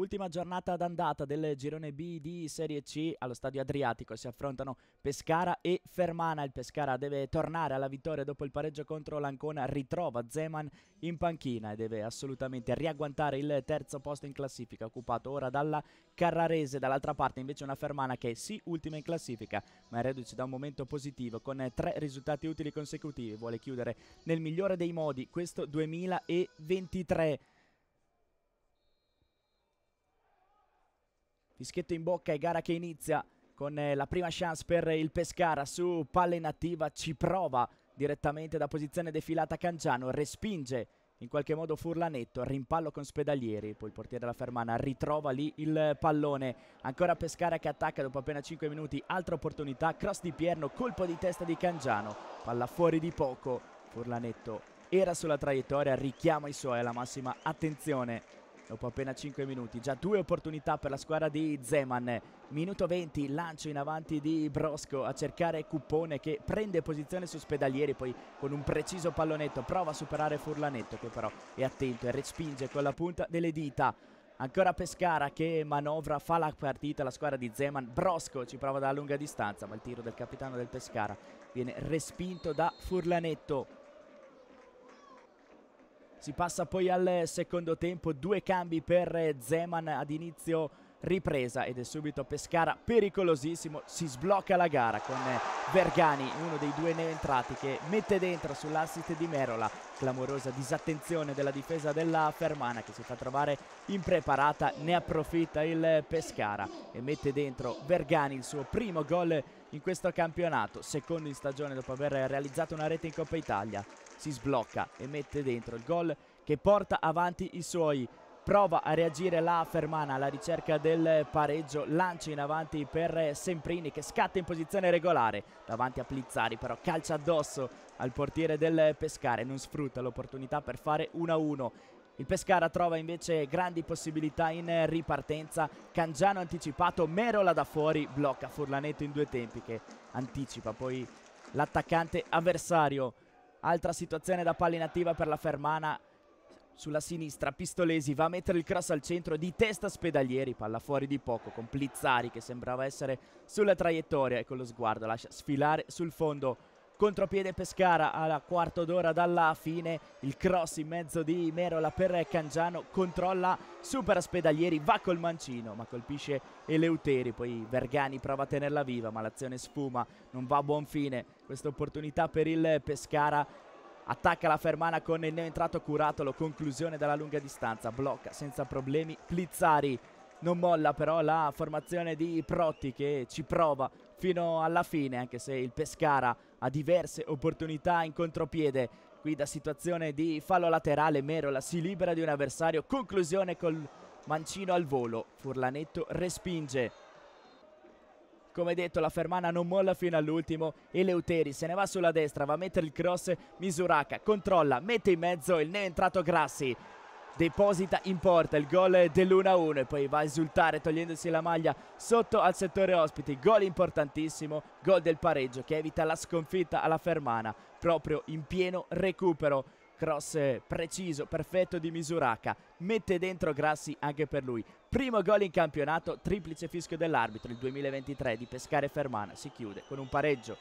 Ultima giornata d'andata del girone B di Serie C allo stadio Adriatico. Si affrontano Pescara e Fermana. Il Pescara deve tornare alla vittoria dopo il pareggio contro l'Ancona. Ritrova Zeman in panchina e deve assolutamente riagguantare il terzo posto in classifica, occupato ora dalla Carrarese. Dall'altra parte invece una Fermana che è sì ultima in classifica, ma è reduce da un momento positivo con tre risultati utili consecutivi. Vuole chiudere nel migliore dei modi questo 2023. Fischietto in bocca e gara che inizia con eh, la prima chance per il Pescara su palla inattiva. Ci prova direttamente da posizione defilata Canciano respinge in qualche modo Furlanetto, rimpallo con Spedalieri, poi il portiere della Fermana ritrova lì il pallone, ancora Pescara che attacca dopo appena 5 minuti, altra opportunità, cross di Pierno, colpo di testa di Cangiano, palla fuori di poco, Furlanetto era sulla traiettoria, richiama i suoi alla massima attenzione dopo appena 5 minuti. Già due opportunità per la squadra di Zeman. Minuto 20, lancio in avanti di Brosco a cercare Cuppone che prende posizione su Spedalieri, poi con un preciso pallonetto prova a superare Furlanetto che però è attento e respinge con la punta delle dita. Ancora Pescara che manovra, fa la partita la squadra di Zeman. Brosco ci prova da lunga distanza, ma il tiro del capitano del Pescara viene respinto da Furlanetto. Si passa poi al secondo tempo, due cambi per Zeman ad inizio ripresa ed è subito Pescara pericolosissimo, si sblocca la gara con Vergani, uno dei due entrati che mette dentro sull'assist di Merola, clamorosa disattenzione della difesa della Fermana che si fa trovare impreparata, ne approfitta il Pescara e mette dentro Vergani il suo primo gol in questo campionato, secondo in stagione dopo aver realizzato una rete in Coppa Italia, si sblocca e mette dentro il gol che porta avanti i suoi prova a reagire la Fermana alla ricerca del pareggio, lancia in avanti per Semprini che scatta in posizione regolare davanti a Plizzari però calcia addosso al portiere del Pescare, non sfrutta l'opportunità per fare 1-1. Il Pescara trova invece grandi possibilità in ripartenza, Cangiano anticipato, Merola da fuori, blocca Furlanetto in due tempi che anticipa poi l'attaccante avversario. Altra situazione da palla inattiva per la Fermana, sulla sinistra, Pistolesi va a mettere il cross al centro di testa Spedalieri, palla fuori di poco con Plizzari che sembrava essere sulla traiettoria e con lo sguardo lascia sfilare sul fondo contropiede Pescara alla quarto d'ora dalla fine, il cross in mezzo di Merola per Cangiano, controlla, supera Spedalieri, va col mancino ma colpisce Eleuteri, poi Vergani prova a tenerla viva ma l'azione sfuma, non va a buon fine questa opportunità per il Pescara attacca la Fermana con il neoentrato Curatolo, conclusione dalla lunga distanza, blocca senza problemi Plizzari. Non molla però la formazione di Protti che ci prova fino alla fine, anche se il Pescara ha diverse opportunità in contropiede. Qui da situazione di fallo laterale Merola si libera di un avversario, conclusione col mancino al volo, Furlanetto respinge. Come detto la Fermana non molla fino all'ultimo, Eleuteri se ne va sulla destra, va a mettere il cross, Misuraka controlla, mette in mezzo il entrato Grassi. Deposita in porta il gol dell'1-1 e poi va a esultare togliendosi la maglia sotto al settore ospiti. Gol importantissimo, gol del pareggio che evita la sconfitta alla Fermana proprio in pieno recupero cross preciso, perfetto di Misuraka, mette dentro Grassi anche per lui. Primo gol in campionato, triplice fischio dell'arbitro, il 2023 di Pescare Fermana si chiude con un pareggio